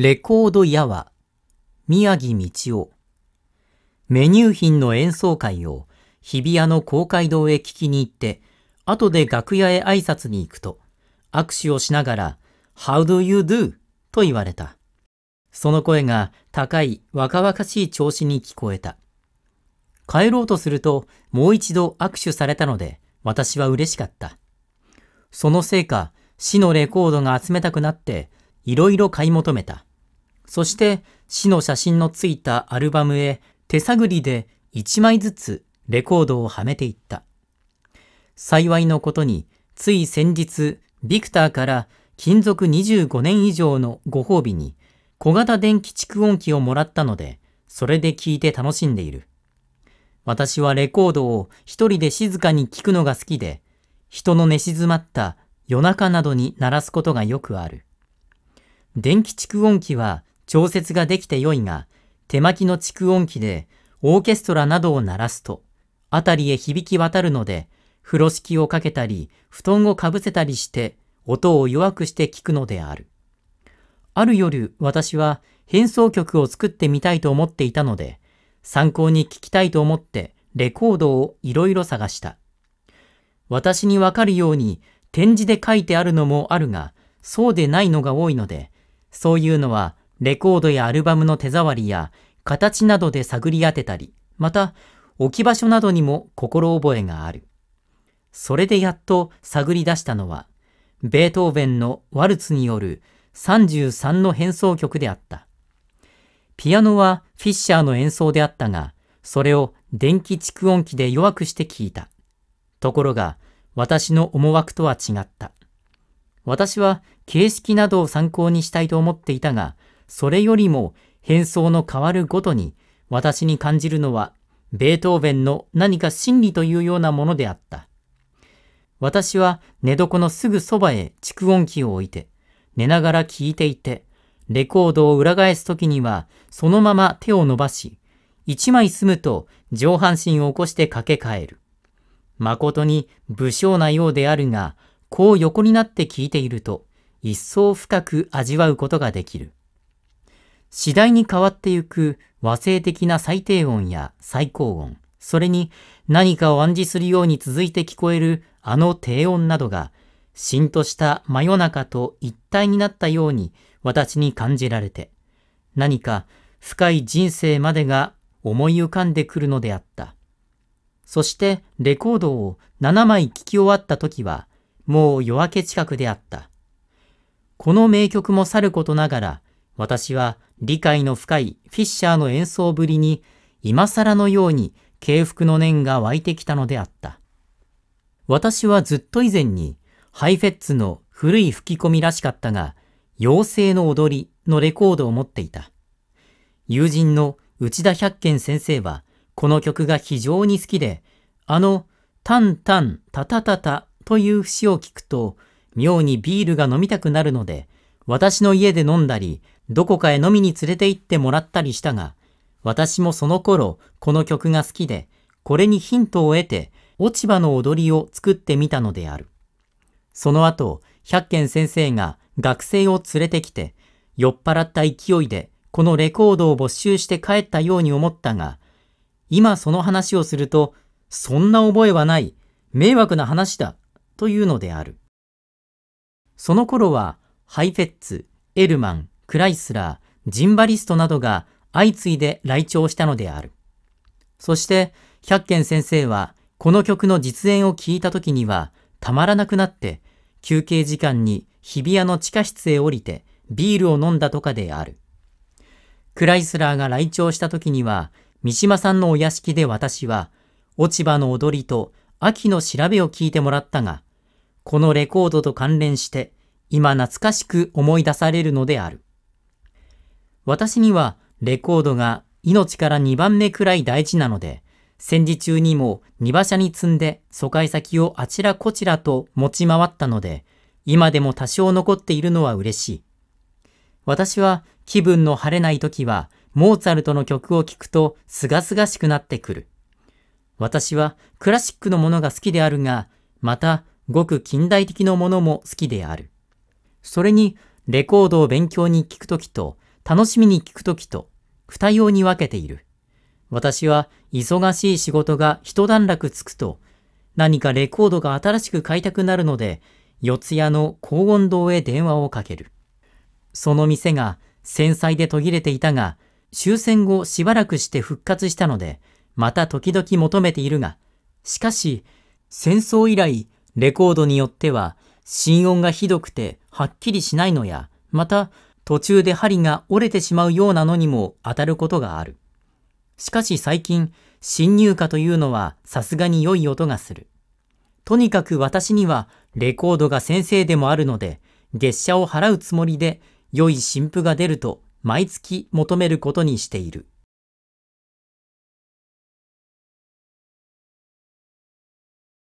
レコード屋は宮城道夫。メニュー品の演奏会を日比谷の公会堂へ聞きに行って、後で楽屋へ挨拶に行くと、握手をしながら、How do you do? と言われた。その声が高い若々しい調子に聞こえた。帰ろうとすると、もう一度握手されたので、私は嬉しかった。そのせいか、市のレコードが集めたくなって、いろいろ買い求めた。そして死の写真のついたアルバムへ手探りで1枚ずつレコードをはめていった。幸いのことに、つい先日、ビクターから勤続25年以上のご褒美に小型電気蓄音機をもらったので、それで聴いて楽しんでいる。私はレコードを一人で静かに聴くのが好きで、人の寝静まった夜中などに鳴らすことがよくある。電気蓄音機は調節ができて良いが、手巻きの蓄音機でオーケストラなどを鳴らすと、辺りへ響き渡るので、風呂敷をかけたり、布団をかぶせたりして、音を弱くして聞くのである。ある夜、私は変奏曲を作ってみたいと思っていたので、参考に聞きたいと思ってレコードをいろいろ探した。私にわかるように展示で書いてあるのもあるが、そうでないのが多いので、そういうのはレコードやアルバムの手触りや形などで探り当てたり、また置き場所などにも心覚えがある。それでやっと探り出したのは、ベートーヴェンのワルツによる33の変奏曲であった。ピアノはフィッシャーの演奏であったが、それを電気蓄音機で弱くして聞いた。ところが、私の思惑とは違った。私は形式などを参考にしたいと思っていたが、それよりも変装の変わるごとに私に感じるのはベートーベンの何か真理というようなものであった。私は寝床のすぐそばへ蓄音機を置いて、寝ながら聴いていて、レコードを裏返すときにはそのまま手を伸ばし、一枚済むと上半身を起こして掛け替える。誠に武将なようであるが、こう横になって聞いていると、一層深く味わうことができる。次第に変わってゆく和製的な最低音や最高音、それに何かを暗示するように続いて聞こえるあの低音などが、しんとした真夜中と一体になったように私に感じられて、何か深い人生までが思い浮かんでくるのであった。そしてレコードを7枚聴き終わった時は、もう夜明け近くであった。この名曲もさることながら、私は理解の深いフィッシャーの演奏ぶりに今更のように敬服の念が湧いてきたのであった。私はずっと以前にハイフェッツの古い吹き込みらしかったが、妖精の踊りのレコードを持っていた。友人の内田百賢先生はこの曲が非常に好きで、あのタンタンタタタタという節を聞くと妙にビールが飲みたくなるので、私の家で飲んだり、どこかへ飲みに連れて行ってもらったりしたが、私もその頃、この曲が好きで、これにヒントを得て、落ち葉の踊りを作ってみたのである。その後、百軒先生が学生を連れてきて、酔っ払った勢いで、このレコードを没収して帰ったように思ったが、今その話をすると、そんな覚えはない、迷惑な話だ、というのである。その頃は、ハイフェッツ、エルマン、クライスラー、ジンバリストなどが相次いで来庁したのである。そして、百軒先生は、この曲の実演を聞いた時には、たまらなくなって、休憩時間に日比谷の地下室へ降りて、ビールを飲んだとかである。クライスラーが来庁した時には、三島さんのお屋敷で私は、落ち葉の踊りと秋の調べを聞いてもらったが、このレコードと関連して、今懐かしく思い出されるのである。私にはレコードが命から2番目くらい大事なので、戦時中にも荷馬車に積んで疎開先をあちらこちらと持ち回ったので、今でも多少残っているのは嬉しい。私は気分の晴れない時は、モーツァルトの曲を聴くと清々しくなってくる。私はクラシックのものが好きであるが、またごく近代的のものも好きである。それに、レコードを勉強に聞くときと、楽しみに聞くときと、二用に分けている。私は忙しい仕事が一段落つくと、何かレコードが新しく買いたくなるので、四谷の高音堂へ電話をかける。その店が繊細で途切れていたが、終戦後しばらくして復活したので、また時々求めているが、しかし、戦争以来、レコードによっては、心音がひどくてはっきりしないのや、また、途中で針が折れてしまうようなのにも当たることがある。しかし最近、侵入歌というのはさすがに良い音がする。とにかく私にはレコードが先生でもあるので、月謝を払うつもりで良い新譜が出ると毎月求めることにしている。